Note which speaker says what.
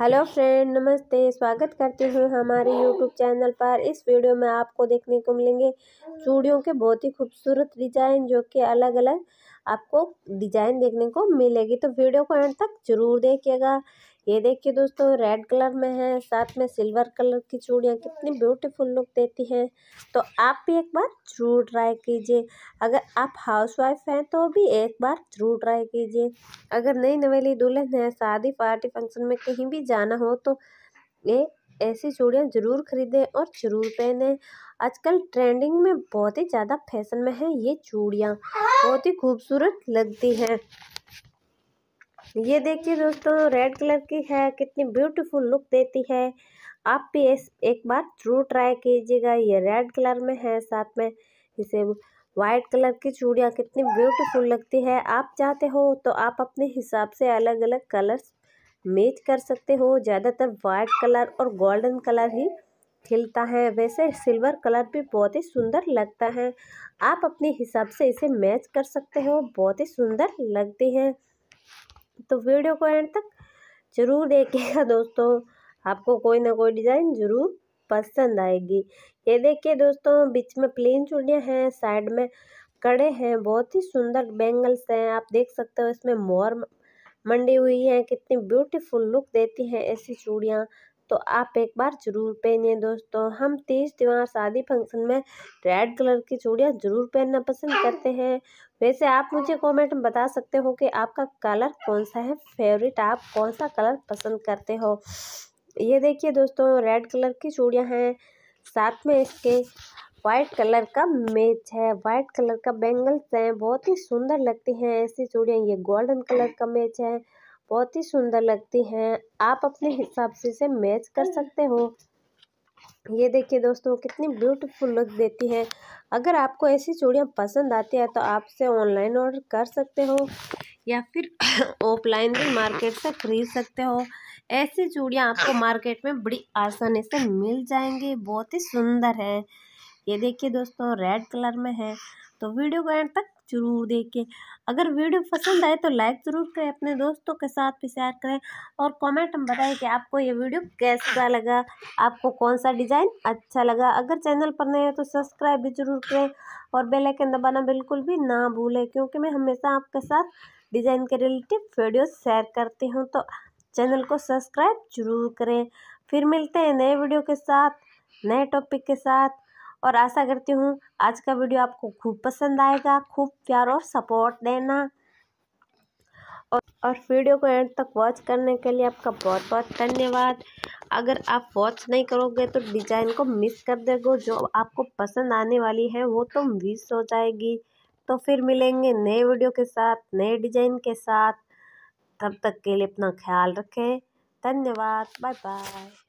Speaker 1: Hello friend नमस्ते स्वागत करती हूँ हमारे यूट्यूब चैनल पर इस वीडियो में आपको देखने को मिलेंगे चूड़ियों के बहुत ही खूबसूरत डिजाइन जो कि अलग अलग आपको डिजाइन देखने को मिलेगी तो वीडियो को एंड तक जरूर देखिएगा ये देखिए दोस्तों रेड कलर में है साथ में सिल्वर कलर की चूड़ियाँ कितनी ब्यूटीफुल लुक देती हैं तो आप भी एक बार जरूर ट्राई कीजिए अगर आप हाउसवाइफ हैं तो भी एक बार जरूर ट्राई कीजिए अगर नई नवेली दुल्हन है शादी पार्टी फंक्शन में कहीं भी जाना हो तो ये ऐसी चूड़ियाँ ज़रूर खरीदें और ज़रूर पहने आजकल ट्रेंडिंग में बहुत ही ज़्यादा फैशन में है ये चूड़ियाँ बहुत ही खूबसूरत लगती हैं ये देखिए दोस्तों रेड कलर की है कितनी ब्यूटीफुल लुक देती है आप भी इस एक बार जरूर ट्राई कीजिएगा ये रेड कलर में है साथ में इसे वाइट कलर की चूड़ियाँ कितनी ब्यूटीफुल लगती है आप चाहते हो तो आप अपने हिसाब से अलग अलग कलर्स मैच कर सकते हो ज़्यादातर वाइट कलर और गोल्डन कलर ही खिलता है वैसे सिल्वर कलर भी बहुत ही सुंदर लगता है आप अपने हिसाब से इसे मैच कर सकते हो बहुत ही सुंदर लगती है तो वीडियो को एंड तक ज़रूर देखिएगा दोस्तों आपको कोई ना कोई डिज़ाइन ज़रूर पसंद आएगी ये देखिए दोस्तों बीच में प्लेन चूड़ियाँ हैं साइड में कड़े हैं बहुत ही सुंदर बैंगल्स हैं आप देख सकते हो इसमें मोर मंडी हुई है कितनी ब्यूटीफुल लुक देती हैं ऐसी चूड़ियाँ तो आप एक बार ज़रूर पहनिए दोस्तों हम तीज त्यौहार शादी फंक्शन में रेड कलर की चूड़ियाँ ज़रूर पहनना पसंद करते हैं वैसे आप मुझे कमेंट में बता सकते हो कि आपका कलर कौन सा है फेवरेट आप कौन सा कलर पसंद करते हो ये देखिए दोस्तों रेड कलर की चूड़ियाँ हैं साथ में इसके वाइट कलर का मेच है वाइट कलर का बैंगल्स हैं बहुत ही सुंदर लगती हैं ऐसी चूड़ियाँ ये गोल्डन कलर का मेच है बहुत ही सुंदर लगती हैं आप अपने हिसाब से इसे मैच कर हम्म। सकते हो ये देखिए दोस्तों कितनी ब्यूटीफुल लुक देती है अगर आपको ऐसी चूड़ियाँ पसंद आती है तो आप इसे ऑनलाइन ऑर्डर कर सकते हो या फिर ऑफलाइन भी मार्केट से खरीद सकते हो ऐसी चूड़ियाँ आपको मार्केट में बड़ी आसानी से मिल जाएंगी बहुत ही सुंदर है ये देखिए दोस्तों रेड कलर में है तो वीडियो को एंड तक जरूर देखें अगर वीडियो पसंद आए तो लाइक ज़रूर करें अपने दोस्तों के साथ भी शेयर करें और कमेंट में बताएं कि आपको ये वीडियो कैसा लगा आपको कौन सा डिज़ाइन अच्छा लगा अगर चैनल पर नए हो तो सब्सक्राइब भी ज़रूर करें और बेल आइकन दबाना बिल्कुल भी ना भूलें क्योंकि मैं हमेशा आपके साथ डिज़ाइन के रिलेटिव वीडियो शेयर करती हूँ तो चैनल को सब्सक्राइब जरूर करें फिर मिलते हैं नए वीडियो के साथ नए टॉपिक के साथ और आशा करती हूँ आज का वीडियो आपको खूब पसंद आएगा खूब प्यार और सपोर्ट देना और, और वीडियो को एंड तक वॉच करने के लिए आपका बहुत बहुत धन्यवाद अगर आप वॉच नहीं करोगे तो डिज़ाइन को मिस कर देगा जो आपको पसंद आने वाली है वो तो मिस हो जाएगी तो फिर मिलेंगे नए वीडियो के साथ नए डिज़ाइन के साथ तब तक के लिए अपना ख्याल रखें धन्यवाद बाय बाय